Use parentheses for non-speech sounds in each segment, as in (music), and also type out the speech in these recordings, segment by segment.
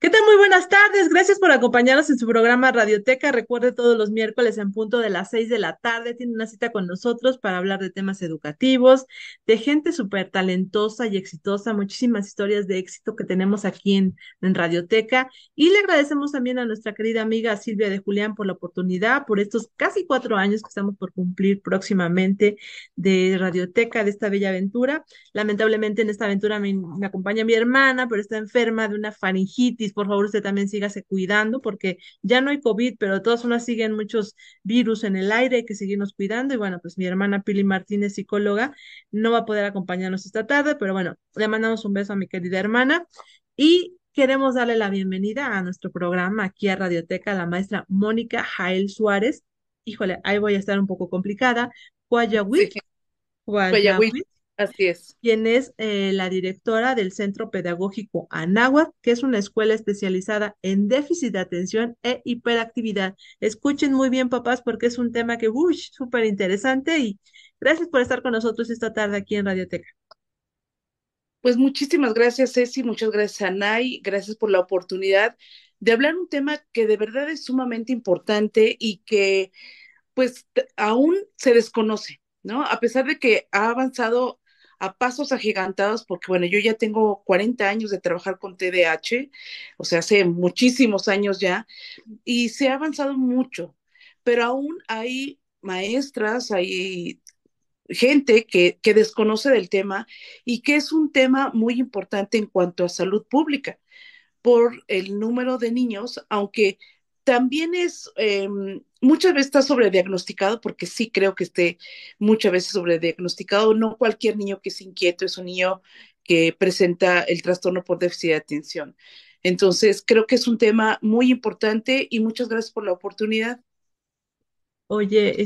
¿Qué tal? Muy buenas tardes. Gracias por acompañarnos en su programa Radioteca. Recuerde todos los miércoles en punto de las seis de la tarde. Tiene una cita con nosotros para hablar de temas educativos, de gente súper talentosa y exitosa. Muchísimas historias de éxito que tenemos aquí en, Radioteca. Y le agradecemos también a nuestra querida amiga Silvia de Julián por la oportunidad, por estos casi cuatro años que estamos por cumplir próximamente de Radioteca, de esta bella aventura. Lamentablemente en esta aventura me acompaña mi hermana, pero está enferma de una faringitis por favor, usted también sígase cuidando porque ya no hay COVID, pero de todas formas siguen muchos virus en el aire, hay que seguirnos cuidando. Y bueno, pues mi hermana Pili Martínez, psicóloga, no va a poder acompañarnos esta tarde, pero bueno, le mandamos un beso a mi querida hermana. Y queremos darle la bienvenida a nuestro programa aquí a Radioteca, la maestra Mónica Jael Suárez. Híjole, ahí voy a estar un poco complicada. Así es. Quien es eh, la directora del Centro Pedagógico Anáhuac, que es una escuela especializada en déficit de atención e hiperactividad. Escuchen muy bien, papás, porque es un tema que, uy, súper interesante y gracias por estar con nosotros esta tarde aquí en Radioteca. Pues muchísimas gracias, Ceci, muchas gracias, Anay, gracias por la oportunidad de hablar un tema que de verdad es sumamente importante y que pues aún se desconoce, ¿no? A pesar de que ha avanzado a pasos agigantados, porque bueno, yo ya tengo 40 años de trabajar con TDAH, o sea, hace muchísimos años ya, y se ha avanzado mucho, pero aún hay maestras, hay gente que, que desconoce del tema y que es un tema muy importante en cuanto a salud pública por el número de niños, aunque también es, eh, muchas veces está sobrediagnosticado, porque sí creo que esté muchas veces sobrediagnosticado. No cualquier niño que es inquieto es un niño que presenta el trastorno por déficit de atención. Entonces, creo que es un tema muy importante y muchas gracias por la oportunidad. Oye,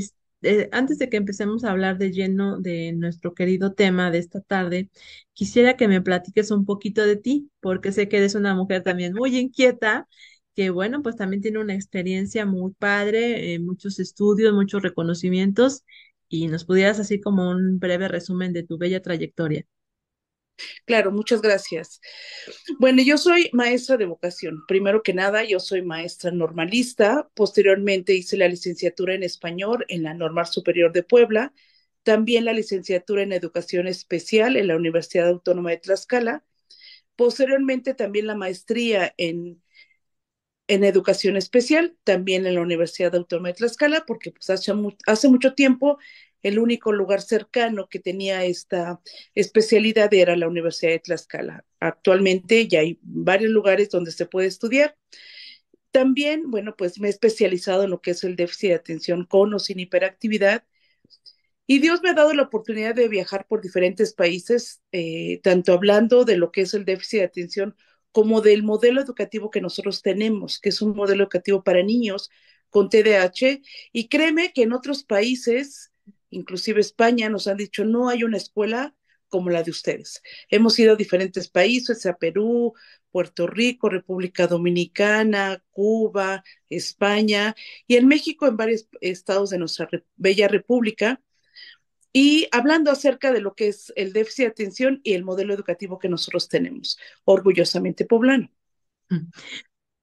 eh, antes de que empecemos a hablar de lleno de nuestro querido tema de esta tarde, quisiera que me platiques un poquito de ti, porque sé que eres una mujer también muy inquieta que bueno, pues también tiene una experiencia muy padre, eh, muchos estudios, muchos reconocimientos, y nos pudieras así como un breve resumen de tu bella trayectoria. Claro, muchas gracias. Bueno, yo soy maestra de vocación. Primero que nada, yo soy maestra normalista. Posteriormente hice la licenciatura en español en la Normal Superior de Puebla, también la licenciatura en educación especial en la Universidad Autónoma de Tlaxcala. Posteriormente también la maestría en en educación especial, también en la Universidad Autónoma de Tlaxcala, porque pues, hace, hace mucho tiempo el único lugar cercano que tenía esta especialidad era la Universidad de Tlaxcala. Actualmente ya hay varios lugares donde se puede estudiar. También, bueno, pues me he especializado en lo que es el déficit de atención con o sin hiperactividad. Y Dios me ha dado la oportunidad de viajar por diferentes países, eh, tanto hablando de lo que es el déficit de atención como del modelo educativo que nosotros tenemos, que es un modelo educativo para niños con TDAH. Y créeme que en otros países, inclusive España, nos han dicho, no hay una escuela como la de ustedes. Hemos ido a diferentes países, a Perú, Puerto Rico, República Dominicana, Cuba, España y en México, en varios estados de nuestra bella república, y hablando acerca de lo que es el déficit de atención y el modelo educativo que nosotros tenemos, orgullosamente poblano. Mm.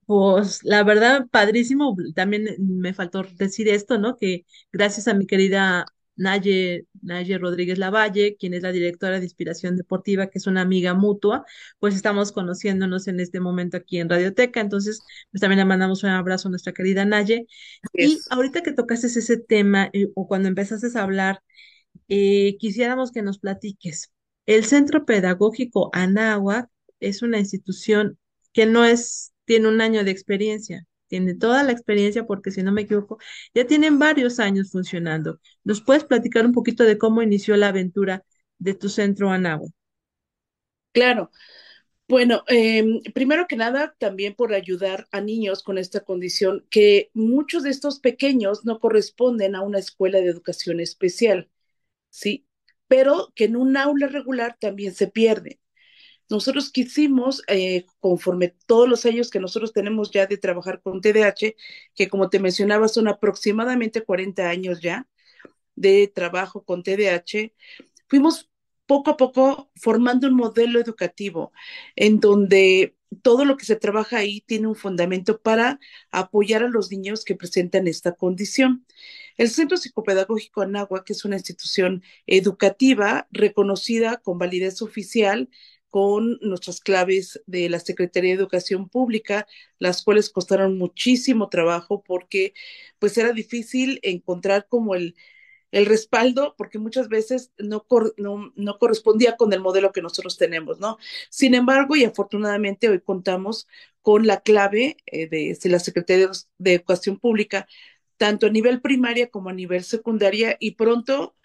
Pues la verdad, padrísimo. También me faltó decir esto, ¿no? Que gracias a mi querida Naye, Naye, Rodríguez Lavalle, quien es la directora de Inspiración Deportiva, que es una amiga mutua, pues estamos conociéndonos en este momento aquí en Radioteca. Entonces, pues también le mandamos un abrazo a nuestra querida Naye. Y ahorita que tocaste ese tema, eh, o cuando empezaste a hablar y eh, quisiéramos que nos platiques. El Centro Pedagógico Anáhuac es una institución que no es, tiene un año de experiencia, tiene toda la experiencia porque si no me equivoco, ya tienen varios años funcionando. ¿Nos puedes platicar un poquito de cómo inició la aventura de tu Centro Anáhuac? Claro. Bueno, em, primero que nada, también por ayudar a niños con esta condición, que muchos de estos pequeños no corresponden a una escuela de educación especial. ¿sí? Pero que en un aula regular también se pierde. Nosotros quisimos, eh, conforme todos los años que nosotros tenemos ya de trabajar con TDAH, que como te mencionaba son aproximadamente 40 años ya de trabajo con TDAH, fuimos poco a poco formando un modelo educativo en donde todo lo que se trabaja ahí tiene un fundamento para apoyar a los niños que presentan esta condición. El Centro Psicopedagógico Anagua, que es una institución educativa reconocida con validez oficial con nuestras claves de la Secretaría de Educación Pública, las cuales costaron muchísimo trabajo porque pues era difícil encontrar como el, el respaldo, porque muchas veces no, no, correspondía con el modelo que nosotros tenemos, ¿no? Sin embargo, y afortunadamente hoy contamos con la clave eh, de, la Secretaría de Educación Pública, tanto a nivel primaria como a nivel secundaria, y pronto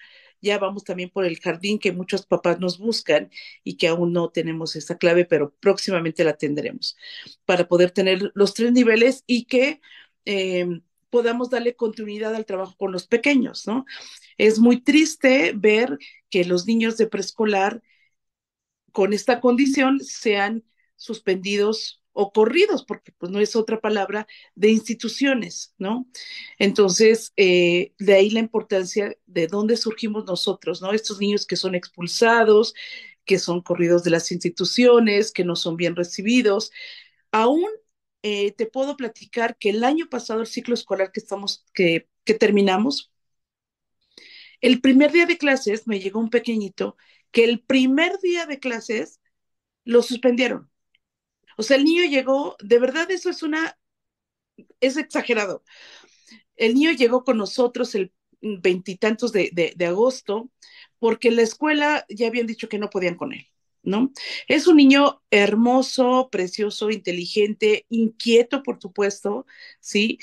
ya vamos también por el jardín que muchos papás nos buscan y que aún no tenemos esa clave, pero próximamente la tendremos para poder tener los tres niveles y que... Eh, podamos darle continuidad al trabajo con los pequeños, ¿no? Es muy triste ver que los niños de preescolar con esta condición sean suspendidos o corridos, porque pues no es otra palabra, de instituciones, ¿no? Entonces, eh, de ahí la importancia de dónde surgimos nosotros, ¿no? Estos niños que son expulsados, que son corridos de las instituciones, que no son bien recibidos, aún eh, te puedo platicar que el año pasado, el ciclo escolar que, estamos, que, terminamos, el primer día de clases me llegó un pequeñito que el primer día de clases lo suspendieron. O sea, el niño llegó, de verdad eso es una, es exagerado. El niño llegó con nosotros el veintitantos de, de agosto porque la escuela ya habían dicho que no podían con él. Es un niño hermoso, precioso, inteligente, inquieto, por supuesto, ¿sí?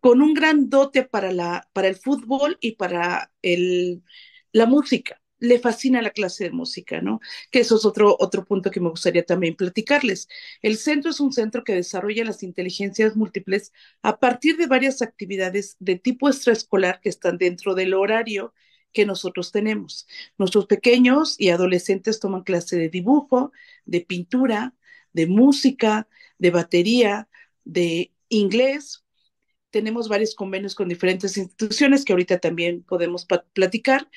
Con un gran dote para, la, para el fútbol y para el, la música. Le fascina la clase de música, ¿no? Que eso es otro, otro punto que me gustaría también platicarles. El centro es un centro que desarrolla las inteligencias múltiples a partir de varias actividades de tipo extraescolar que están dentro del horario que nosotros tenemos. Nuestros pequeños y adolescentes toman clase de dibujo, de pintura, de música, de batería, de inglés. Tenemos varios convenios con diferentes instituciones que ahorita también podemos platicar.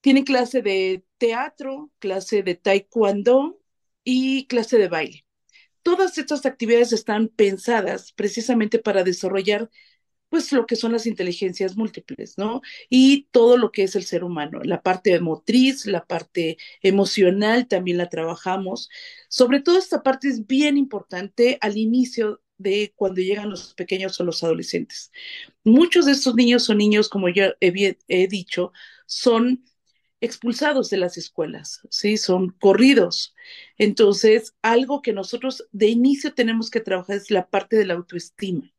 Tienen clase de teatro, clase de taekwondo y clase de baile. Todas estas actividades están pensadas precisamente para desarrollar pues lo que son las inteligencias múltiples, ¿no? Y todo lo que es el ser humano, la parte motriz, la parte emocional también la trabajamos. Sobre todo esta parte es bien importante al inicio de cuando llegan los pequeños o los adolescentes. Muchos de estos niños o niños, como ya he, he dicho, son expulsados de las escuelas, ¿sí? Son corridos. Entonces, algo que nosotros de inicio tenemos que trabajar es la parte de la autoestima.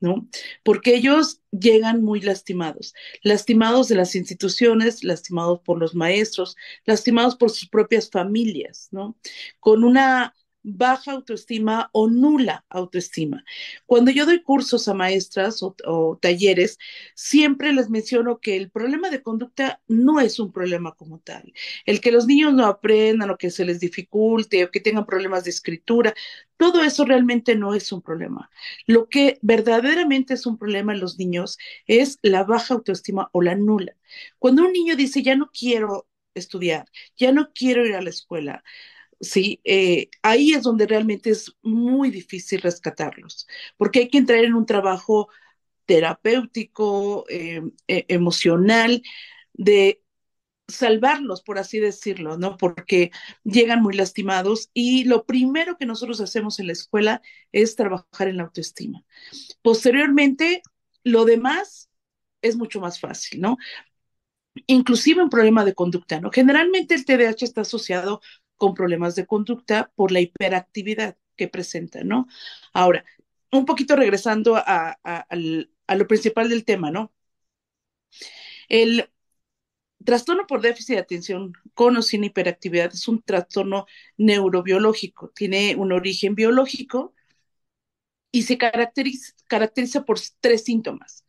¿no? Porque ellos llegan muy lastimados, lastimados de las instituciones, lastimados por los maestros, lastimados por sus propias familias, ¿no? Con una baja autoestima o nula autoestima. Cuando yo doy cursos a maestras o, talleres, siempre les menciono que el problema de conducta no es un problema como tal. El que los niños no aprendan o que se les dificulte o que tengan problemas de escritura, todo eso realmente no es un problema. Lo que verdaderamente es un problema en los niños es la baja autoestima o la nula. Cuando un niño dice, ya no quiero estudiar, ya no quiero ir a la escuela, ¿sí? Eh, ahí es donde realmente es muy difícil rescatarlos, porque hay que entrar en un trabajo terapéutico, em, e, emocional, de salvarlos, por así decirlo, ¿no? Porque llegan muy lastimados y lo primero que nosotros hacemos en la escuela es trabajar en la autoestima. Posteriormente, lo demás es mucho más fácil, ¿no? Inclusive un problema de conducta, ¿no? Generalmente el TDAH está asociado con problemas de conducta por la hiperactividad que presenta, ¿no? Ahora, un poquito regresando a, lo principal del tema, ¿no? El trastorno por déficit de atención con o sin hiperactividad es un trastorno neurobiológico, tiene un origen biológico y se caracteriza, caracteriza por tres síntomas,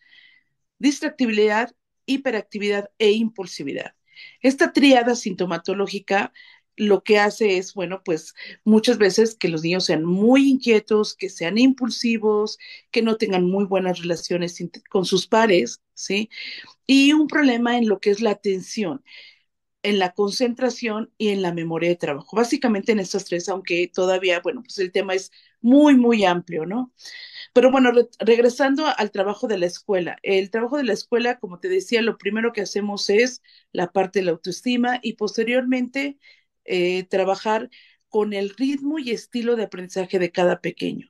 distractibilidad, hiperactividad e impulsividad. Esta tríada sintomatológica lo que hace es, bueno, pues muchas veces que los niños sean muy inquietos, que sean impulsivos, que no tengan muy buenas relaciones con sus pares, ¿sí? Y un problema en lo que es la atención en la concentración y en la memoria de trabajo. Básicamente en estas tres, aunque todavía, bueno, pues el tema es muy, muy amplio, ¿no? Pero bueno, regresando al trabajo de la escuela. El trabajo de la escuela, como te decía, lo primero que hacemos es la parte de la autoestima y posteriormente eh, trabajar con el ritmo y estilo de aprendizaje de cada pequeño.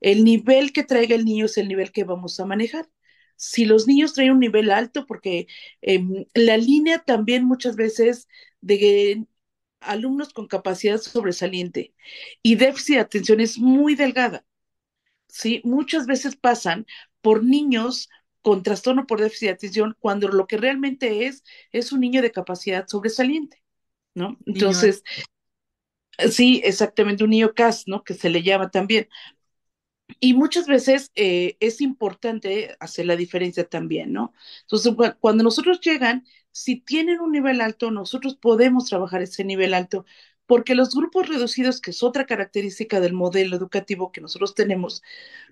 El nivel que traiga el niño es el nivel que vamos a manejar. Si los niños traen un nivel alto, porque em, la línea también muchas veces de alumnos con capacidad sobresaliente y déficit de atención es muy delgada. ¿sí? Muchas veces pasan por niños con trastorno por déficit de atención cuando lo que realmente es es un niño de capacidad sobresaliente. Entonces, sí, exactamente, un IOCAS, ¿no? Que se le llama también. Y muchas veces eh, es importante hacer la diferencia también, ¿no? Entonces, cuando nosotros llegan, si tienen un nivel alto, nosotros podemos trabajar ese nivel alto, porque los grupos reducidos, que es otra característica del modelo educativo que nosotros tenemos,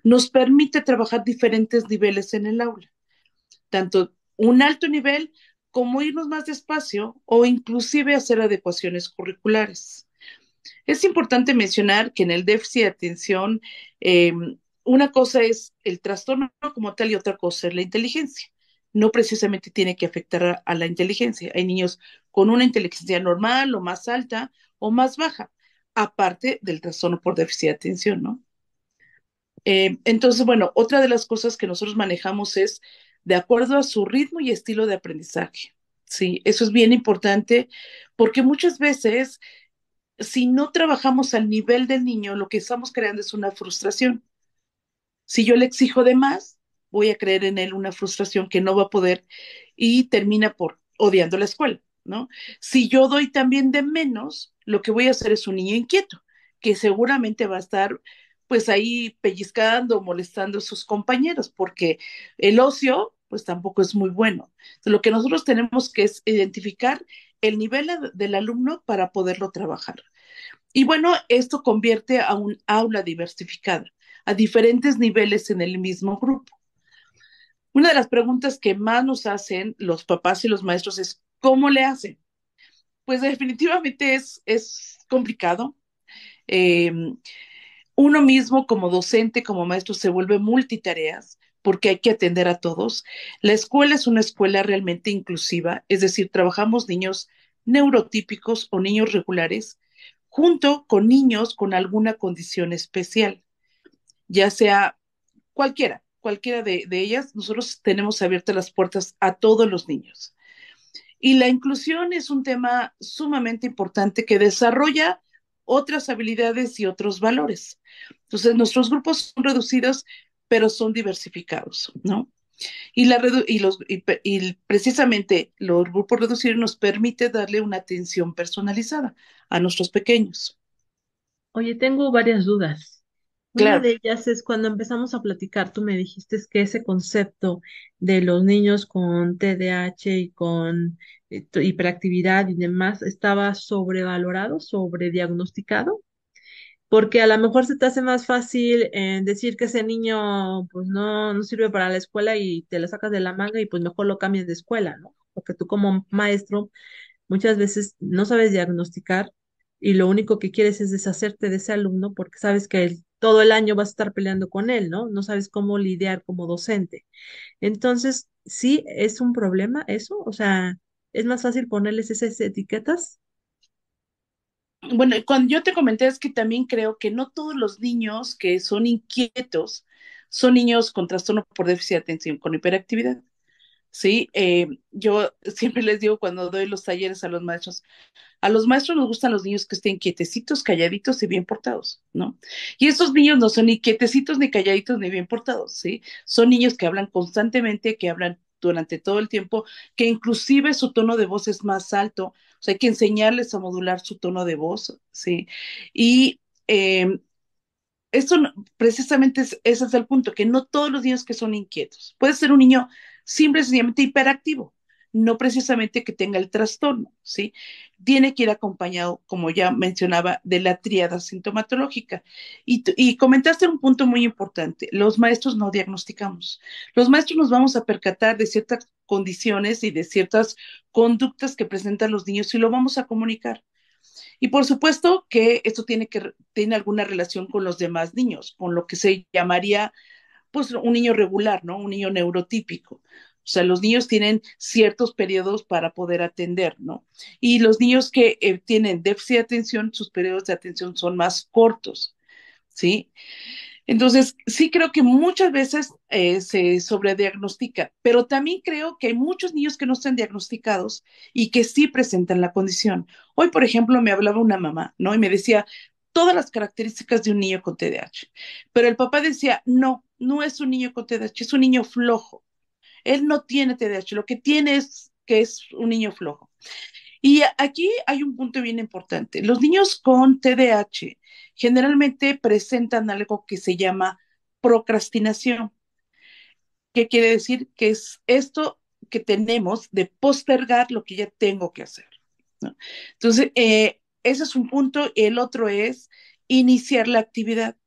nos permite trabajar diferentes niveles en el aula. Tanto un alto nivel como irnos más despacio o inclusive hacer adecuaciones curriculares. Es importante mencionar que en el déficit de atención, eh, una cosa es el trastorno como tal y otra cosa es la inteligencia. No precisamente tiene que afectar a, la inteligencia. Hay niños con una inteligencia normal o más alta o más baja, aparte del trastorno por déficit de atención, ¿no? Eh, entonces, bueno, otra de las cosas que nosotros manejamos es de acuerdo a su ritmo y estilo de aprendizaje. Sí, eso es bien importante porque muchas veces si no trabajamos al nivel del niño, lo que estamos creando es una frustración. Si yo le exijo de más, voy a creer en él una frustración que no va a poder y termina por odiando la escuela, ¿no? Si yo doy también de menos, lo que voy a hacer es un niño inquieto, que seguramente va a estar pues ahí pellizcando, molestando a sus compañeros, porque el ocio pues tampoco es muy bueno. lo que nosotros tenemos que es identificar el nivel del alumno para poderlo trabajar. Y bueno, esto convierte a un aula diversificada, a diferentes niveles en el mismo grupo. Una de las preguntas que más nos hacen los papás y los maestros es, ¿cómo le hacen? Pues definitivamente es, es complicado. Eh, uno mismo como docente, como maestro, se vuelve multitareas porque hay que atender a todos. La escuela es una escuela realmente inclusiva, es decir, trabajamos niños neurotípicos o niños regulares junto con niños con alguna condición especial, ya sea cualquiera, cualquiera de, ellas, nosotros tenemos abiertas las puertas a todos los niños. Y la inclusión es un tema sumamente importante que desarrolla otras habilidades y otros valores. Entonces, nuestros grupos son reducidos pero son diversificados, ¿no? Y, la y, los, y, precisamente los grupos reducidos nos permite darle una atención personalizada a nuestros pequeños. Oye, tengo varias dudas. Una de ellas es cuando empezamos a platicar, tú me dijiste que ese concepto de los niños con TDAH y con eh, hiperactividad y demás estaba sobrevalorado, sobrediagnosticado porque a lo mejor se te hace más fácil eh, decir que ese niño pues no, no sirve para la escuela y te lo sacas de la manga y pues mejor lo cambias de escuela, ¿no? Porque tú como maestro muchas veces no sabes diagnosticar y lo único que quieres es deshacerte de ese alumno porque sabes que él, todo el año vas a estar peleando con él, ¿no? No sabes cómo lidiar como docente. Entonces, sí, es un problema eso, o sea, es más fácil ponerles esas etiquetas bueno, cuando yo te comenté es que también creo que no todos los niños que son inquietos son niños con trastorno por déficit de atención, con hiperactividad. Sí, eh, yo (laughs) siempre les digo cuando doy los talleres a los maestros, a los maestros nos gustan los niños que estén quietecitos, calladitos y bien portados, ¿no? Y estos niños no son ni quietecitos, ni calladitos, ni bien portados, ¿sí? Son niños que hablan constantemente, que hablan durante todo el tiempo, que inclusive su tono de voz es más alto, o sea, hay que enseñarles a modular su tono de voz, ¿sí? Y em, esto precisamente es, ese es el punto, que no todos los niños que son inquietos, puede ser un niño simple sencillamente hiperactivo, no precisamente que tenga el trastorno, ¿sí? Tiene que ir acompañado, como ya mencionaba, de la triada sintomatológica. Y, comentaste un punto muy importante, los maestros no diagnosticamos. Los maestros nos vamos a percatar de ciertas condiciones y de ciertas conductas que presentan los niños y lo vamos a comunicar. Y por supuesto que esto tiene que tiene alguna relación con los demás niños, con lo que se llamaría pues un niño regular, ¿no? Un niño neurotípico. O sea, los niños tienen ciertos periodos para poder atender, ¿no? Y los niños que eh, tienen déficit de atención, sus periodos de atención son más cortos, ¿sí? Entonces, sí creo que muchas veces eh, se sobrediagnostica, pero también creo que hay muchos niños que no están diagnosticados y que sí presentan la condición. Hoy, por ejemplo, me hablaba una mamá, ¿no? Y me decía todas las características de un niño con TDAH, pero el papá decía, no, no es un niño con TDAH, es un niño flojo. Él no tiene TDAH, lo que tiene es que es un niño flojo. Y aquí hay un punto bien importante. Los niños con TDAH generalmente presentan algo que se llama procrastinación. que quiere decir? Que es esto que tenemos de postergar lo que ya tengo que hacer. Entonces, eh, ese es un punto. El otro es iniciar la actividad.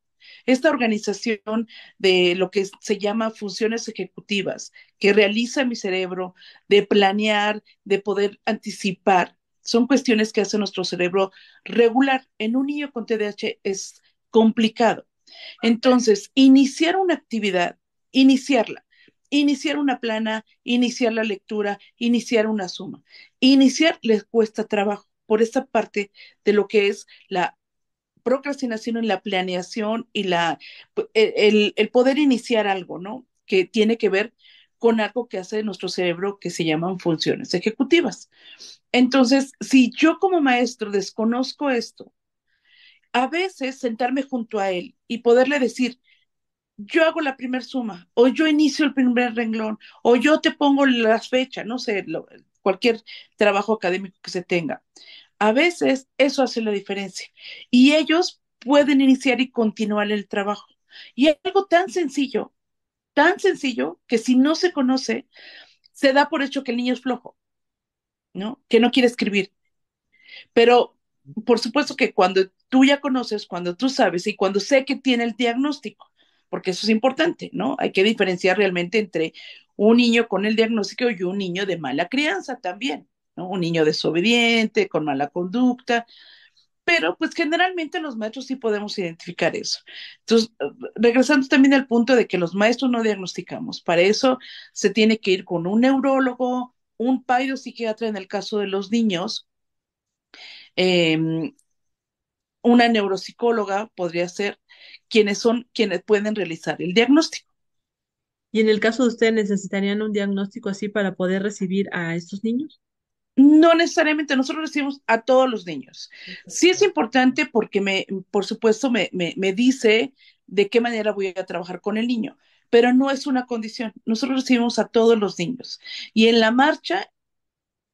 Esta organización de lo que se llama funciones ejecutivas que realiza mi cerebro, de planear, de poder anticipar, son cuestiones que hace nuestro cerebro regular. En un niño con TDAH es complicado. Entonces, iniciar una actividad, iniciarla, iniciar una plana, iniciar la lectura, iniciar una suma. Iniciar les cuesta trabajo por esta parte de lo que es la procrastinación en la planeación y la, e, el, el poder iniciar algo, ¿no? Que tiene que ver con algo que hace nuestro cerebro que se llaman funciones ejecutivas. Entonces, si yo como maestro desconozco esto, a veces sentarme junto a él y poderle decir, yo hago la primera suma, o yo inicio el primer renglón, o yo te pongo la fecha no sé, cualquier trabajo académico que se tenga. A veces eso hace la diferencia y ellos pueden iniciar y continuar el trabajo. Y es algo tan sencillo, tan sencillo que si no se conoce, se da por hecho que el niño es flojo, ¿no? Que no quiere escribir. Pero por supuesto que cuando tú ya conoces, cuando tú sabes y cuando sé que tiene el diagnóstico, porque eso es importante, ¿no? Hay que diferenciar realmente entre un niño con el diagnóstico y un niño de mala crianza también. Un niño desobediente, con mala conducta, pero pues generalmente los maestros sí podemos identificar eso. Entonces, regresando también al punto de que los maestros no diagnosticamos, para eso se tiene que ir con un neurólogo, un psiquiatra en el caso de los niños, em, una neuropsicóloga podría ser quienes son quienes pueden realizar el diagnóstico. ¿Y en el caso de ustedes necesitarían un diagnóstico así para poder recibir a estos niños? no necesariamente nosotros recibimos a todos los niños. Sí es importante porque me, por supuesto, me, me, dice de qué manera voy a trabajar con el niño, pero no es una condición. Nosotros recibimos a todos los niños. Y en la marcha,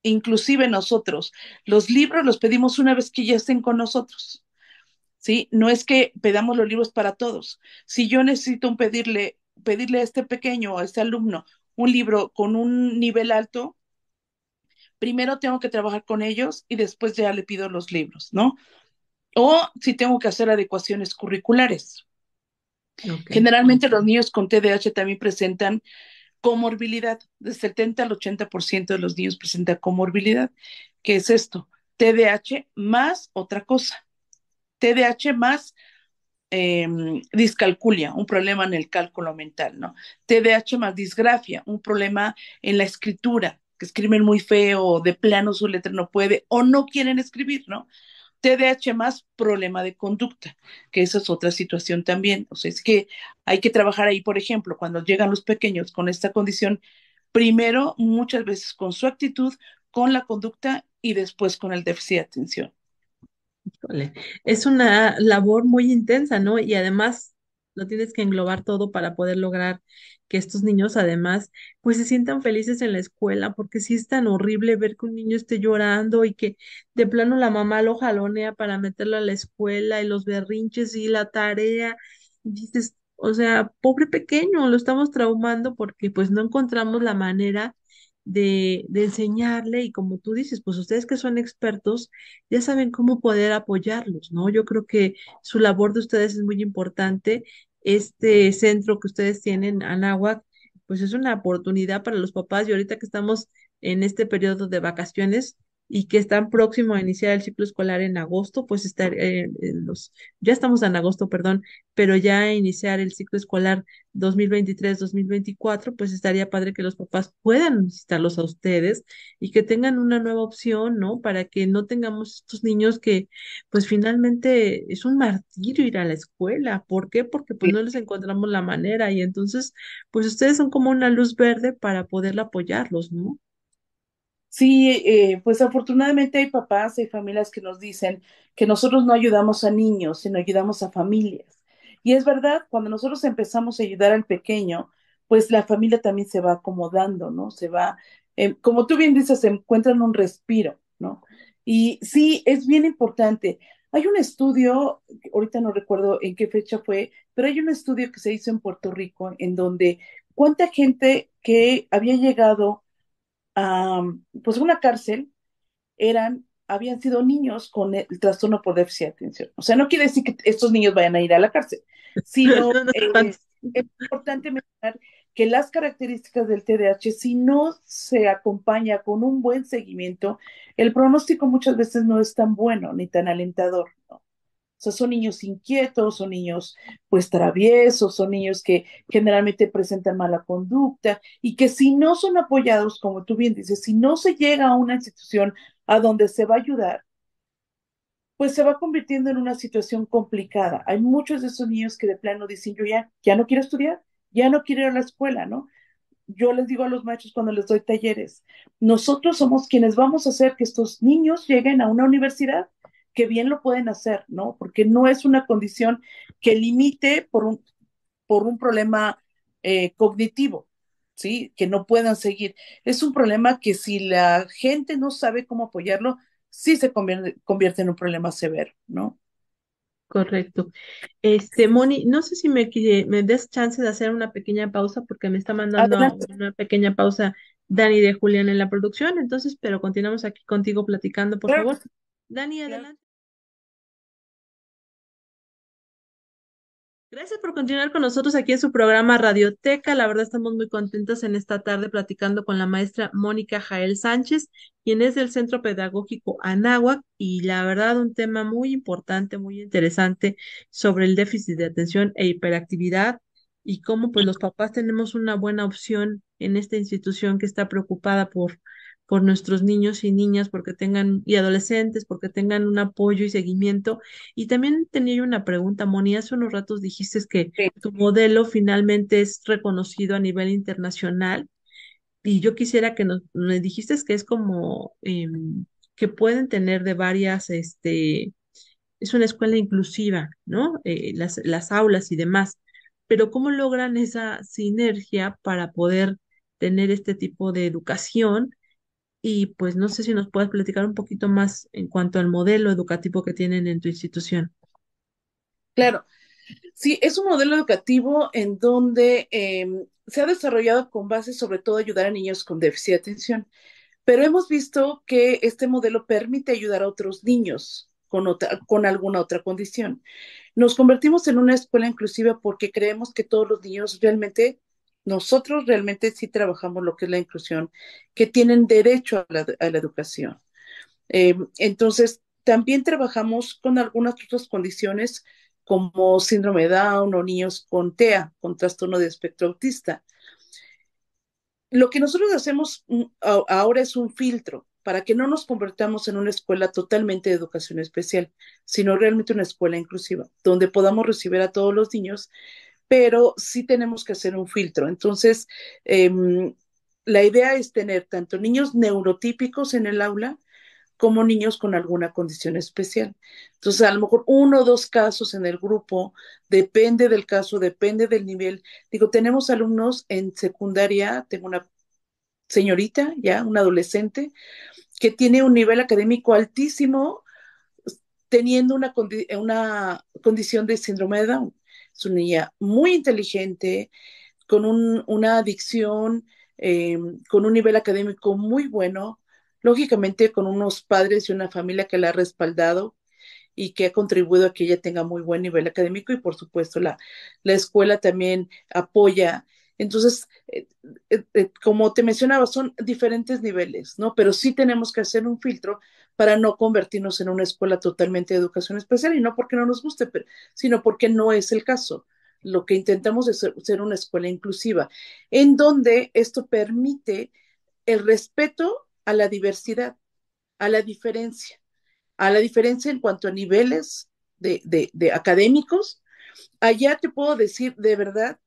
inclusive nosotros, los libros los pedimos una vez que ya estén con nosotros. ¿Sí? No es que pedamos los libros para todos. Si yo necesito pedirle, pedirle a este pequeño o a este alumno un libro con un nivel alto, primero tengo que trabajar con ellos y después ya le pido los libros, ¿no? O si tengo que hacer adecuaciones curriculares. Generalmente los niños con TDAH también presentan comorbilidad, De 70 al 80% de los niños presenta comorbilidad, que es esto, TDAH más otra cosa, TDAH más em, discalculia, un problema en el cálculo mental, ¿no? TDAH más disgrafia, un problema en la escritura, que escriben muy feo, o de plano su letra no puede, o no quieren escribir, ¿no? TDAH más problema de conducta, que esa es otra situación también. O sea, es que hay que trabajar ahí, por ejemplo, cuando llegan los pequeños con esta condición, primero muchas veces con su actitud, con la conducta y después con el déficit de atención. Es una labor muy intensa, ¿no? Y además lo tienes que englobar todo para poder lograr que estos niños además pues se sientan felices en la escuela, porque sí es tan horrible ver que un niño esté llorando y que de plano la mamá lo jalonea para meterlo a la escuela y los berrinches y la tarea. Y dices, o sea, pobre pequeño, lo estamos traumando porque pues no encontramos la manera de, de, enseñarle y como tú dices, pues ustedes que son expertos ya saben cómo poder apoyarlos, ¿no? Yo creo que su labor de ustedes es muy importante. Este centro que ustedes tienen, Anáhuac, pues es una oportunidad para los papás y ahorita que estamos en este periodo de vacaciones, y que están próximos a iniciar el ciclo escolar en agosto, pues estar, eh, los, ya estamos en agosto, perdón, pero ya iniciar el ciclo escolar 2023-2024, pues estaría padre que los papás puedan visitarlos a ustedes y que tengan una nueva opción, ¿no? Para que no tengamos estos niños que, pues finalmente es un martirio ir a la escuela. ¿Por qué? Porque pues no les encontramos la manera y entonces, pues ustedes son como una luz verde para poder apoyarlos, ¿no? Sí, eh, pues afortunadamente hay papás, hay familias que nos dicen que nosotros no ayudamos a niños, sino ayudamos a familias. Y es verdad, cuando nosotros empezamos a ayudar al pequeño, pues la familia también se va acomodando, ¿no? Se va, em, como tú bien dices, se encuentran un respiro, ¿no? Y sí, es bien importante. Hay un estudio, ahorita no recuerdo en qué fecha fue, pero hay un estudio que se hizo en Puerto Rico en donde cuánta gente que había llegado um, pues una cárcel eran, habían sido niños con el, trastorno por déficit de atención. O sea, no quiere decir que estos niños vayan a ir a la cárcel, sino que (laughs) eh, es importante mencionar que las características del TDAH, si no se acompaña con un buen seguimiento, el pronóstico muchas veces no es tan bueno ni tan alentador. ¿no? O sea, son niños inquietos, son niños pues traviesos, son niños que generalmente presentan mala conducta y que si no son apoyados, como tú bien dices, si no se llega a una institución a donde se va a ayudar, pues se va convirtiendo en una situación complicada. Hay muchos de esos niños que de plano dicen, yo ya, ya no quiero estudiar, ya no quiero ir a la escuela, ¿no? Yo les digo a los machos cuando les doy talleres, nosotros somos quienes vamos a hacer que estos niños lleguen a una universidad que bien lo pueden hacer, ¿no? Porque no es una condición que limite por un, por un problema eh, cognitivo, ¿sí? Que no puedan seguir. Es un problema que si la gente no sabe cómo apoyarlo, sí se convierte, en un problema severo, ¿no? Correcto. Este, Moni, no sé si me, me des chance de hacer una pequeña pausa porque me está mandando una pequeña pausa Dani de Julián en la producción, entonces, pero continuamos aquí contigo platicando, por favor. Dani, adelante. Gracias por continuar con nosotros aquí en su programa Radioteca. La verdad estamos muy contentos en esta tarde platicando con la maestra Mónica Jael Sánchez, quien es del Centro Pedagógico Anáhuac y la verdad un tema muy importante, muy interesante sobre el déficit de atención e hiperactividad y cómo pues los papás tenemos una buena opción en esta institución que está preocupada por por nuestros niños y niñas, porque tengan, y adolescentes, porque tengan un apoyo y seguimiento. Y también tenía una pregunta, Moni, hace unos ratos dijiste que tu modelo finalmente es reconocido a nivel internacional y yo quisiera que nos, dijiste que es como em, que pueden tener de varias, este, es una escuela inclusiva, ¿no? Eh, las, las aulas y demás, pero ¿cómo logran esa sinergia para poder tener este tipo de educación y pues no sé si nos puedes platicar un poquito más en cuanto al modelo educativo que tienen en tu institución. Claro, sí, es un modelo educativo en donde em, se ha desarrollado con base sobre todo ayudar a niños con déficit de atención, pero hemos visto que este modelo permite ayudar a otros niños con, con alguna otra condición. Nos convertimos en una escuela inclusiva porque creemos que todos los niños realmente nosotros realmente sí trabajamos lo que es la inclusión, que tienen derecho a la, educación. Eh, entonces, también trabajamos con algunas otras condiciones como síndrome de Down o niños con TEA, con trastorno de espectro autista. Lo que nosotros hacemos mm, ahora es un filtro para que no nos convertamos en una escuela totalmente de educación especial, sino realmente una escuela inclusiva, donde podamos recibir a todos los niños pero sí tenemos que hacer un filtro. Entonces, em, la idea es tener tanto niños neurotípicos en el aula como niños con alguna condición especial. Entonces, a lo mejor uno o dos casos en el grupo, depende del caso, depende del nivel. Digo, tenemos alumnos en secundaria, tengo una señorita, ya, una adolescente, que tiene un nivel académico altísimo teniendo una, una condición de síndrome de Down. Es una niña muy inteligente, con una adicción, em, con un nivel académico muy bueno, lógicamente con unos padres y una familia que la ha respaldado y que ha contribuido a que ella tenga muy buen nivel académico y por supuesto la, la escuela también apoya entonces, eh, eh, eh, como te mencionaba, son diferentes niveles, ¿no? Pero sí tenemos que hacer un filtro para no convertirnos en una escuela totalmente de educación especial y no porque no nos guste, sino porque no es el caso. Lo que intentamos es ser, una escuela inclusiva, en donde esto permite el respeto a la diversidad, a la diferencia, a la diferencia en cuanto a niveles de académicos. Allá te puedo decir de verdad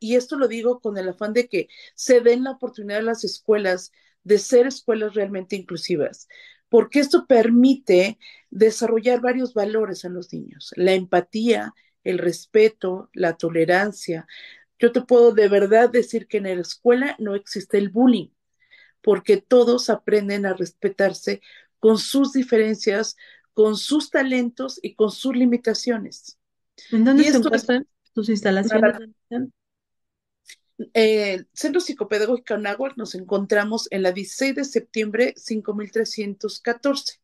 y esto lo digo con el afán de que se den la oportunidad a las escuelas de ser escuelas realmente inclusivas, porque esto permite desarrollar varios valores en los niños, la empatía, el respeto, la tolerancia. Yo te puedo de verdad decir que en la escuela no existe el bullying, porque todos aprenden a respetarse con sus diferencias, con sus talentos y con sus limitaciones. ¿En dónde se tus instalaciones. Eh, Centro Psicopedagógico Anáhuac nos encontramos en la 16 de septiembre 5314,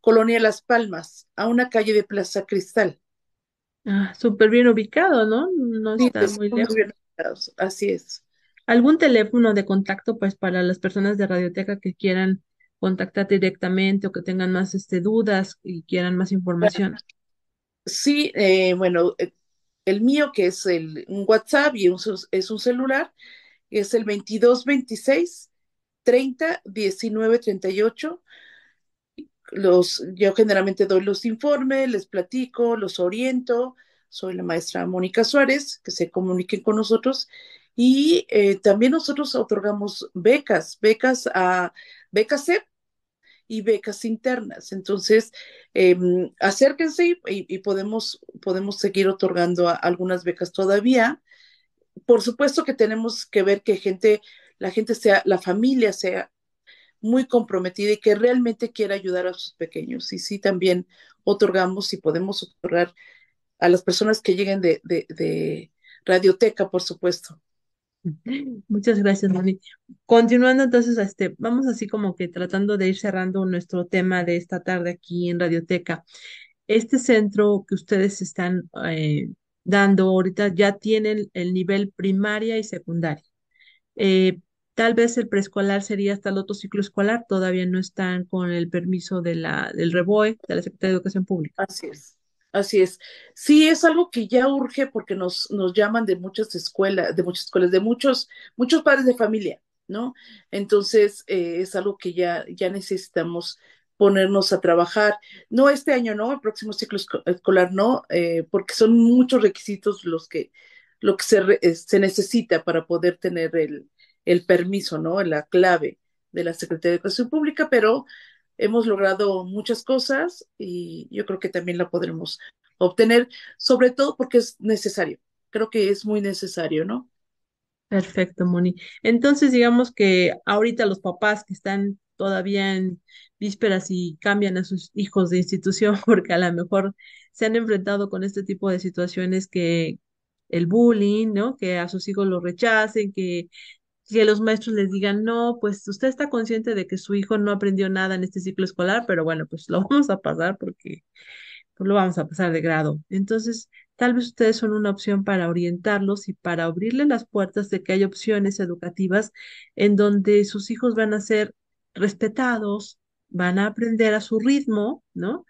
Colonia Las Palmas, a una calle de Plaza Cristal. Ah, súper bien ubicado, ¿no? No sí, está muy lejos. Bien así es. ¿Algún teléfono de contacto pues para las personas de Radioteca que quieran contactar directamente o que tengan más este, dudas y quieran más información? Sí, eh, bueno, eh, el mío, que es el, un WhatsApp y es un celular, es el 2226 30 19 38. Los, yo generalmente doy los informes, les platico, los oriento. Soy la maestra Mónica Suárez, que se comuniquen con nosotros. Y eh, también nosotros otorgamos becas, becas a becas y becas internas. Entonces, em, acérquense y, podemos, podemos seguir otorgando algunas becas todavía. Por supuesto que tenemos que ver que gente, la gente sea, la familia sea muy comprometida y que realmente quiera ayudar a sus pequeños. Y sí, también otorgamos y podemos otorgar a las personas que lleguen de, de, de radioteca, por supuesto. (laughs) Muchas gracias, Moni. Continuando entonces, este, vamos así como que tratando de ir cerrando nuestro tema de esta tarde aquí en Radioteca. Este centro que ustedes están eh, dando ahorita ya tienen el, nivel primaria y secundaria. Eh, tal vez el preescolar sería hasta el otro ciclo escolar, todavía no están con el permiso de la, del REBOE, de la Secretaría de Educación Pública. Así es. Así es. Sí, es algo que ya urge porque nos, nos llaman de muchas escuelas, de muchas escuelas, de muchos, muchos padres de familia, ¿no? Entonces, eh, es algo que ya, ya necesitamos ponernos a trabajar. No este año, no, el próximo ciclo escolar, no, eh, porque son muchos requisitos los que, lo que se, eh, se necesita para poder tener el, el permiso, ¿no? La clave de la Secretaría de Educación Pública, pero hemos logrado muchas cosas y yo creo que también la podremos obtener, sobre todo porque es necesario. Creo que es muy necesario, ¿no? Perfecto, Moni. Entonces, digamos que ahorita los papás que están todavía en vísperas y cambian a sus hijos de institución (laughs) porque a lo mejor se han enfrentado con este tipo de situaciones que el bullying, ¿no? Que a sus hijos lo rechacen, que que los maestros les digan, no, pues usted está consciente de que su hijo no aprendió nada en este ciclo escolar, pero bueno, pues lo (laughs) vamos a pasar porque pues lo vamos a pasar de grado. Entonces, tal vez ustedes son una opción para orientarlos y para abrirle las puertas de que hay opciones educativas en donde sus hijos van a ser respetados, van a aprender a su ritmo, ¿no?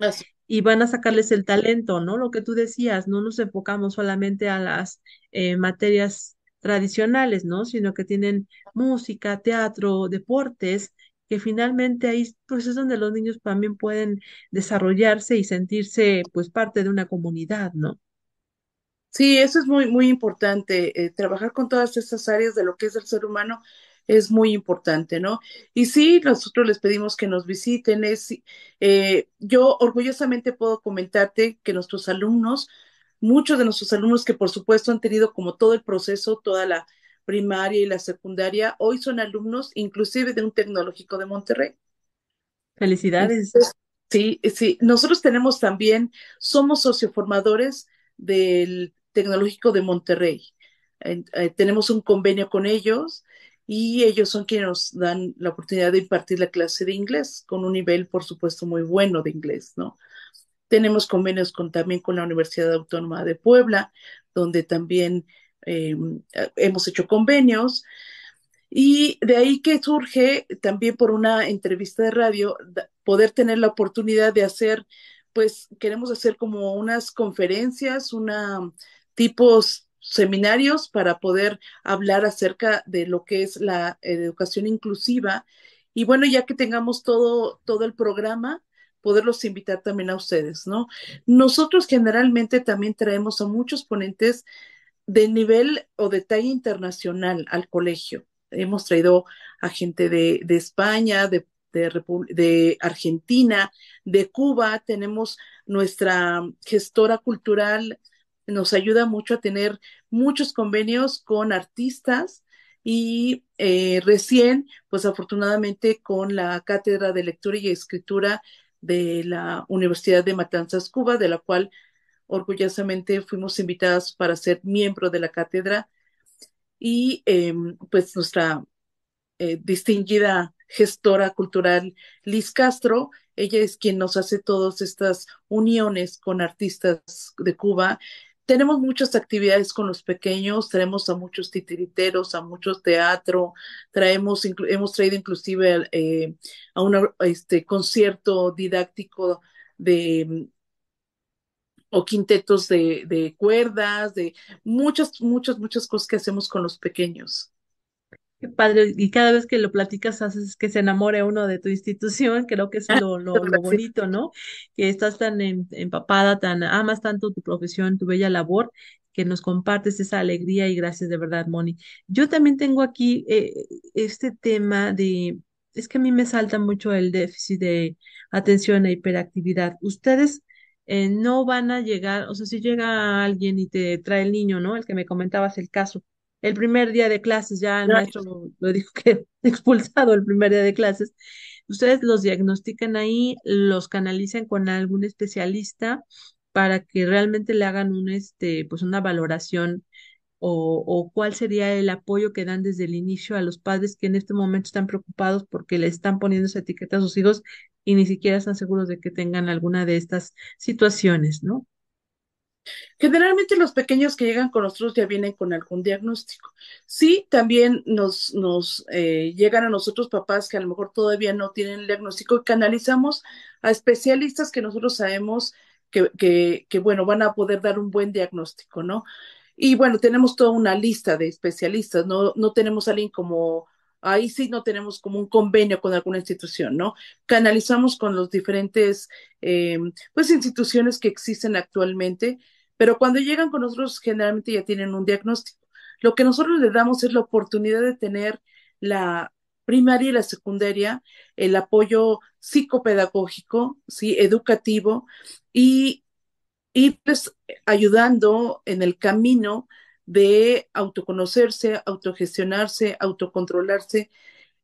y van a sacarles el talento, ¿no? Lo que tú decías, no nos enfocamos solamente a las eh, materias tradicionales, ¿no? Sino que tienen música, teatro, deportes, que finalmente ahí pues es donde los niños también pueden desarrollarse y sentirse pues parte de una comunidad, ¿no? Sí, eso es muy, muy importante. Eh, trabajar con todas estas áreas de lo que es el ser humano es muy importante, ¿no? Y sí, nosotros les pedimos que nos visiten. Es, eh, yo orgullosamente puedo comentarte que nuestros alumnos muchos de nuestros alumnos que por supuesto han tenido como todo el proceso, toda la primaria y la secundaria, hoy son alumnos inclusive de un tecnológico de Monterrey. Felicidades. sí, sí, nosotros tenemos también, somos socioformadores del tecnológico de Monterrey. Eh, tenemos un convenio con ellos y ellos son quienes nos dan la oportunidad de impartir la clase de inglés con un nivel, por supuesto, muy bueno de inglés, ¿no? Tenemos convenios con, también con la Universidad Autónoma de Puebla, donde también eh, hemos hecho convenios. Y de ahí que surge también por una entrevista de radio poder tener la oportunidad de hacer, pues queremos hacer como unas conferencias, una tipos seminarios para poder hablar acerca de lo que es la educación inclusiva. Y bueno, ya que tengamos todo, todo el programa, poderlos invitar también a ustedes, ¿no? Nosotros generalmente también traemos a muchos ponentes de nivel o de talla internacional al colegio. Hemos traído a gente de, España, de, Argentina, de Cuba. Tenemos nuestra gestora cultural, nos ayuda mucho a tener muchos convenios con artistas y eh, recién, pues afortunadamente, con la Cátedra de Lectura y Escritura de la Universidad de Matanzas, Cuba, de la cual orgullosamente fuimos invitadas para ser miembro de la cátedra y em, pues nuestra eh, distinguida gestora cultural Liz Castro, ella es quien nos hace todas estas uniones con artistas de Cuba tenemos muchas actividades con los pequeños, traemos a muchos titiriteros, a muchos teatro, traemos, hemos traído inclusive eh, a un este, concierto didáctico de mm, o quintetos de, de cuerdas, de muchas, muchas, muchas cosas que hacemos con los pequeños. Qué padre, y cada vez que lo platicas haces que se enamore uno de tu institución, creo que es (laughs) lo, bonito, ¿no? Que estás tan empapada, tan amas tanto tu profesión, tu bella labor, que nos compartes esa alegría y gracias de verdad, Moni. Yo también tengo aquí eh, este tema de, es que a mí me salta mucho el déficit de atención e hiperactividad. Ustedes eh, no van a llegar, o sea, si llega alguien y te trae el niño, ¿no? El que me comentabas el caso el primer día de clases, ya el maestro lo, dijo que (laughs) expulsado el primer día de clases. Ustedes los diagnostican ahí, los canalizan con algún especialista para que realmente le hagan un, este, pues una valoración o, o, cuál sería el apoyo que dan desde el inicio a los padres que en este momento están preocupados porque le están poniendo esa etiqueta a sus hijos y ni siquiera están seguros de que tengan alguna de estas situaciones, ¿no? Generalmente los pequeños que llegan con nosotros ya vienen con algún diagnóstico. Sí, también nos, nos eh, llegan a nosotros papás que a lo mejor todavía no tienen el diagnóstico y canalizamos a especialistas que nosotros sabemos que, que, que, bueno, van a poder dar un buen diagnóstico, ¿no? Y bueno, tenemos toda una lista de especialistas, no, no tenemos a alguien como ahí sí no tenemos como un convenio con alguna institución, ¿no? Canalizamos con los diferentes, eh, pues, instituciones que existen actualmente, pero cuando llegan con nosotros generalmente ya tienen un diagnóstico. Lo que nosotros les damos es la oportunidad de tener la primaria y la secundaria, el apoyo psicopedagógico, sí, educativo, y irles pues, ayudando en el camino de autoconocerse, autogestionarse, autocontrolarse.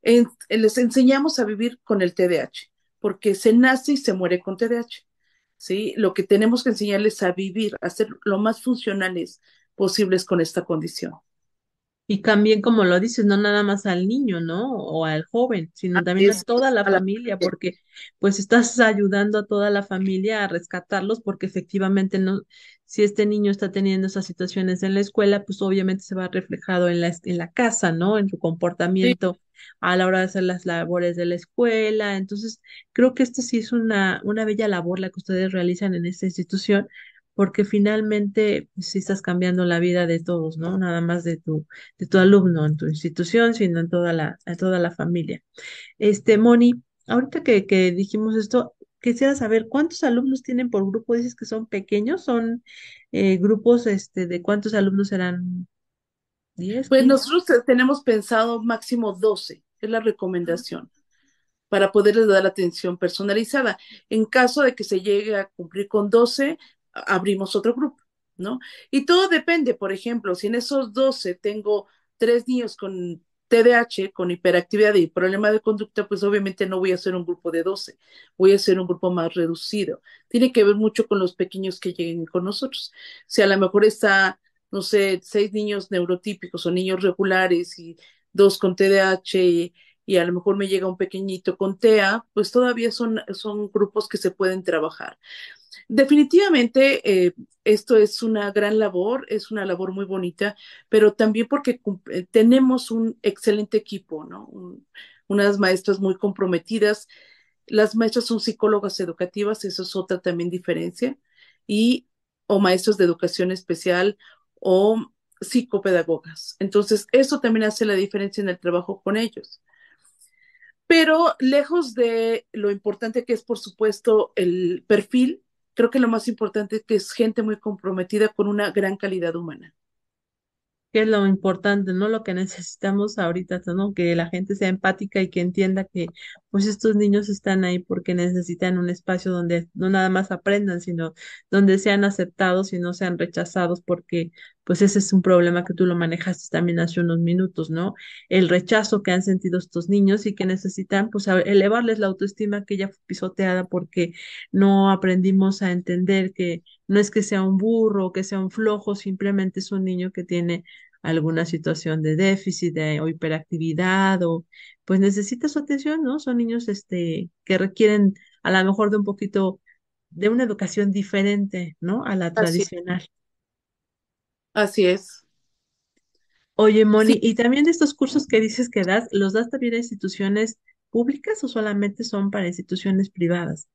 Eh, les enseñamos a vivir con el TDAH, porque se nace y se muere con TDAH. ¿sí? Lo que tenemos que enseñarles a vivir, a ser lo más funcionales posibles con esta condición. Y también, como lo dices, no nada más al niño, ¿no? O al joven, sino también a toda la familia, porque pues estás ayudando a toda la familia a rescatarlos, porque efectivamente no, si este niño está teniendo esas situaciones en la escuela, pues obviamente se va reflejado en la, en la casa, ¿no? En su comportamiento a la hora de hacer las labores de la escuela. Entonces, creo que esta sí es una, una bella labor la que ustedes realizan en esta institución, porque finalmente pues, sí estás cambiando la vida de todos, ¿no? Nada más de tu, de tu alumno en tu institución, sino en toda la, en toda la familia. Este, Moni, ahorita que dijimos esto, quisiera saber cuántos alumnos tienen por grupo, dices que son pequeños, son eh, grupos este, de cuántos alumnos serán 10. Pues nosotros tenemos pensado máximo 12, es la recomendación ah. para poderles dar atención personalizada. En caso de que se llegue a cumplir con 12, abrimos otro grupo, ¿no? Y todo depende, por ejemplo, si en esos 12 tengo tres niños con TDAH con hiperactividad y problema de conducta, pues obviamente no voy a hacer un grupo de 12, voy a hacer un grupo más reducido. Tiene que ver mucho con los pequeños que lleguen con nosotros. Si a lo mejor está, no sé, seis niños neurotípicos o niños regulares y dos con TDAH y, y a lo mejor me llega un pequeñito con TEA, pues todavía son, son grupos que se pueden trabajar definitivamente eh, esto es una gran labor, es una labor muy bonita, pero también porque eh, tenemos un excelente equipo, ¿no? unas maestras muy comprometidas. Las maestras son psicólogas educativas, eso es otra también diferencia, y o maestros de educación especial o psicopedagogas. Entonces, eso también hace la diferencia en el trabajo con ellos. Pero lejos de lo importante que es, por supuesto, el perfil, creo que lo más importante es que es gente muy comprometida con una gran calidad humana. Que es lo importante, ¿no? Lo que necesitamos ahorita, ¿no? Que la gente sea empática y que entienda que pues estos niños están ahí porque necesitan un espacio donde no nada más aprendan, sino donde sean aceptados y no sean rechazados, porque pues ese es un problema que tú lo manejaste también hace unos minutos, ¿no? El rechazo que han sentido estos niños y que necesitan pues elevarles la autoestima que ya fue pisoteada porque no aprendimos a entender que no es que sea un burro que sea un flojo, simplemente es un niño que tiene alguna situación de déficit o hiperactividad o pues necesita su atención, ¿no? Son niños este, que requieren a lo mejor de un poquito de una educación diferente, ¿no? A la tradicional. Así es. Oye, Moni, y también de estos cursos que dices que das, ¿los das también a instituciones públicas o solamente son para instituciones privadas?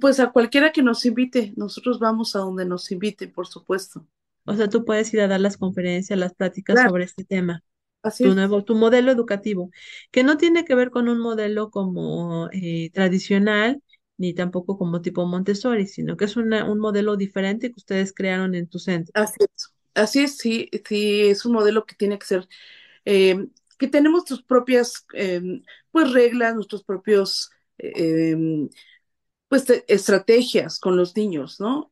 Pues a cualquiera que nos invite, nosotros vamos a donde nos invite, por supuesto. O sea, tú puedes ir a dar las conferencias, las pláticas sobre este tema. Así tu nuevo, tu modelo educativo, que no tiene que ver con un modelo como eh, tradicional, ni tampoco como tipo Montessori, sino que es un modelo diferente que ustedes crearon en tu centro. Así es, así sí, sí, es un modelo que tiene que ser, eh, que tenemos tus propias, eh, pues, reglas, nuestros propios, em, pues, estrategias con los niños, ¿no?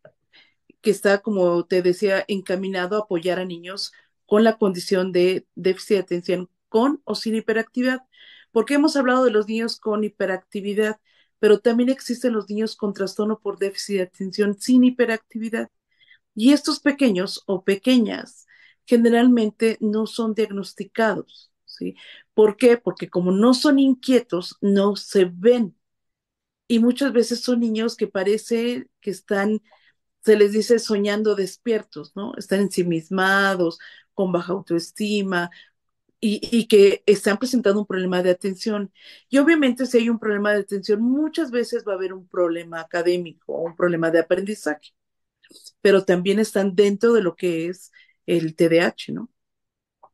que está, como te decía, encaminado a apoyar a niños con la condición de déficit de atención con o sin hiperactividad, porque hemos hablado de los niños con hiperactividad, pero también existen los niños con trastorno por déficit de atención sin hiperactividad. Y estos pequeños o pequeñas generalmente no son diagnosticados, ¿sí? ¿Por qué? Porque como no son inquietos, no se ven. Y muchas veces son niños que parece que están se les dice soñando despiertos, ¿no? Están ensimismados, con baja autoestima y, que están presentando un problema de atención. Y obviamente si hay un problema de atención, muchas veces va a haber un problema académico o un problema de aprendizaje, pero también están dentro de lo que es el TDAH, ¿no?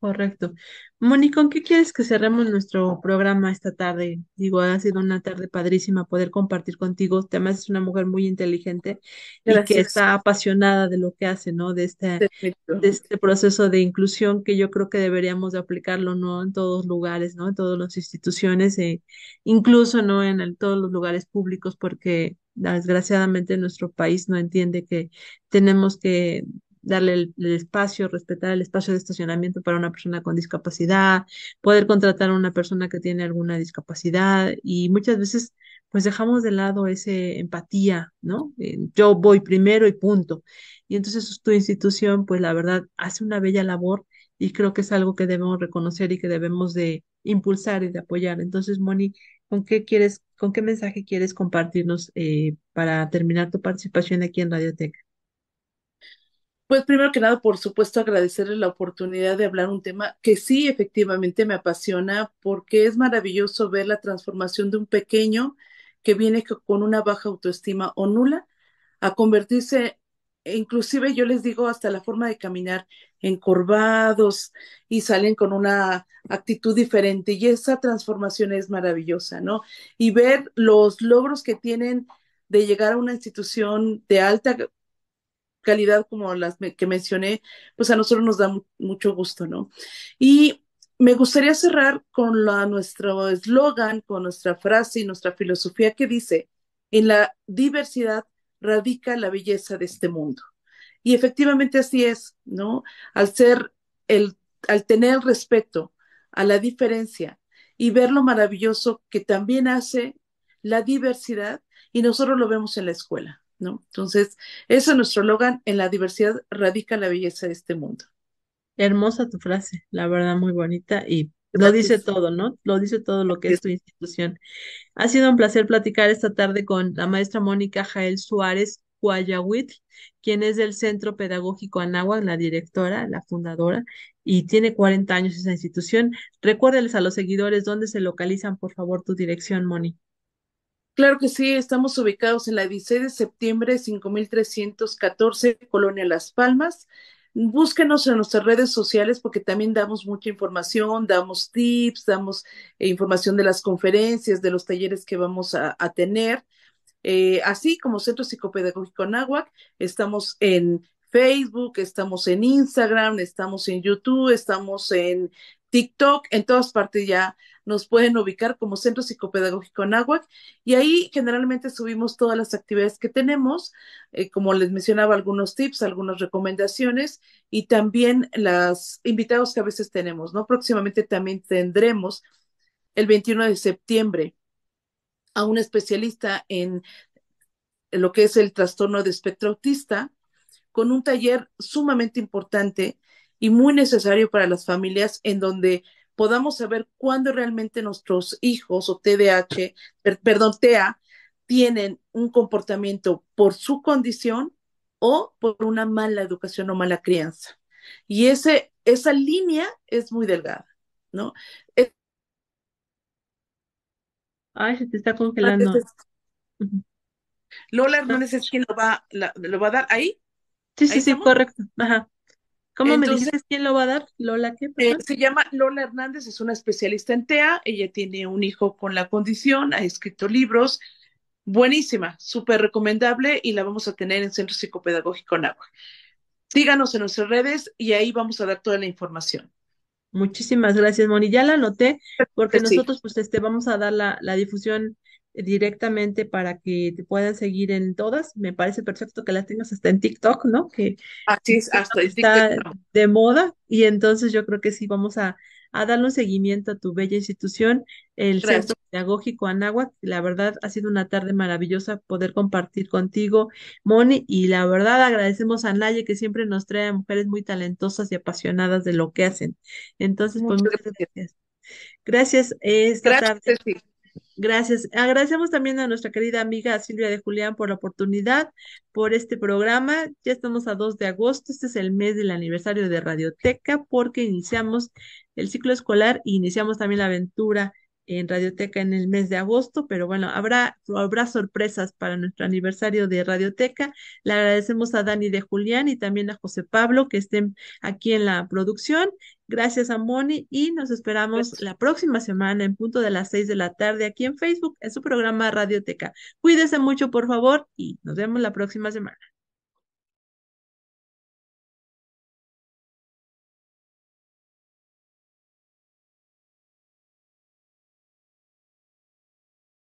Correcto. Moni, ¿con qué quieres que cerremos nuestro programa esta tarde? Digo, ha sido una tarde padrísima poder compartir contigo. Además, es una mujer muy inteligente y que está apasionada de lo que hace, ¿no? Este, de este, proceso de inclusión que yo creo que deberíamos de aplicarlo, ¿no? En todos los lugares, ¿no? En todas las instituciones, e incluso, ¿no? En todos los lugares públicos, porque desgraciadamente nuestro país no entiende que tenemos que darle el, espacio, respetar el espacio de estacionamiento para una persona con discapacidad, poder contratar a una persona que tiene alguna discapacidad y muchas veces pues dejamos de lado ese empatía, ¿no? yo voy primero y punto. Y entonces tu institución pues la verdad hace una bella labor y creo que es algo que debemos reconocer y que debemos de impulsar y de apoyar. Entonces, Moni, ¿con qué quieres, con qué mensaje quieres compartirnos eh, para terminar tu participación aquí en Radioteca? Pues primero que nada, por supuesto, agradecerle la oportunidad de hablar un tema que sí, efectivamente, me apasiona porque es maravilloso ver la transformación de un pequeño que viene con una baja autoestima o nula a convertirse, e inclusive yo les digo, hasta la forma de caminar encorvados y salen con una actitud diferente y esa transformación es maravillosa, ¿no? Y ver los logros que tienen de llegar a una institución de alta calidad como las que mencioné, pues a nosotros nos da mucho gusto, ¿no? Y me gustaría cerrar con la, nuestro eslogan, con nuestra frase y nuestra filosofía que dice, en la diversidad radica la belleza de este mundo. Y efectivamente así es, ¿no? Al ser el, al tener respeto a la diferencia y ver lo maravilloso que también hace la diversidad, y nosotros lo vemos en la escuela, ¿no? Entonces, eso es nuestro logan, en la diversidad radica la belleza de este mundo. Hermosa tu frase, la verdad muy bonita y lo dice todo, ¿no? Lo dice todo lo que es tu institución. Ha sido un placer platicar esta tarde con la maestra Mónica Jael Suárez Cuayahuit, quien es del Centro Pedagógico Anáhuac, la directora, la fundadora, y tiene 40 años esa institución. Recuérdales a los seguidores dónde se localizan, por favor, tu dirección, Mónica. Claro que sí, estamos ubicados en la 16 de septiembre, 5314, Colonia Las Palmas. Búsquenos en nuestras redes sociales porque también damos mucha información, damos tips, damos eh, información de las conferencias, de los talleres que vamos a, tener. Eh, así como Centro Psicopedagógico Nahuac. estamos en Facebook, estamos en Instagram, estamos en YouTube, estamos en TikTok, en todas partes ya nos pueden ubicar como Centro Psicopedagógico aguac y ahí generalmente subimos todas las actividades que tenemos, eh, como les mencionaba, algunos tips, algunas recomendaciones y también los invitados que a veces tenemos, ¿no? Próximamente también tendremos el 21 de septiembre a un especialista en lo que es el trastorno de espectro autista, con un taller sumamente importante y muy necesario para las familias en donde podamos saber cuándo realmente nuestros hijos o TDAH, perdón, TEA, tienen un comportamiento por su condición o por una mala educación o mala crianza. Y ese, esa línea es muy delgada, ¿no? Ay, se te está congelando. Lola Hernández ah. es quien lo va, lo va a dar ahí. Sí, sí, sí, correcto. Ajá. ¿Cómo me dices quién lo va a dar? ¿Lola qué? Eh, se llama Lola Hernández, es una especialista en TEA, ella tiene un hijo con la condición, ha escrito libros, buenísima, súper recomendable y la vamos a tener en Centro Psicopedagógico Agua. Síganos en nuestras redes y ahí vamos a dar toda la información. Muchísimas gracias, Moni. Ya la anoté porque nosotros pues este, vamos a dar la, la difusión directamente para que te puedan seguir en todas. Me parece perfecto que las tengas hasta en TikTok, ¿no? Que Así hasta está de moda y entonces yo creo que sí vamos a, a darle un seguimiento a tu bella institución, el Centro Pedagógico Anáhuac. La verdad ha sido una tarde maravillosa poder compartir contigo, Moni, y la verdad agradecemos a Naye que siempre nos trae mujeres muy talentosas y apasionadas de lo que hacen. Entonces, pues muchas gracias. Gracias. Esta Gracias. Agradecemos también a nuestra querida amiga Silvia de Julián por la oportunidad, por este programa. Ya estamos a 2 de agosto, este es el mes del aniversario de Radioteca porque iniciamos el ciclo escolar y e iniciamos también la aventura en Radioteca en el mes de agosto, pero bueno, habrá, habrá sorpresas para nuestro aniversario de Radioteca. Le agradecemos a Dani de Julián y también a José Pablo que estén aquí en la producción. Gracias a Moni y nos esperamos la próxima semana en punto de las seis de la tarde aquí en Facebook, en su programa Radioteca. Cuídese mucho, por favor, y nos vemos la próxima semana.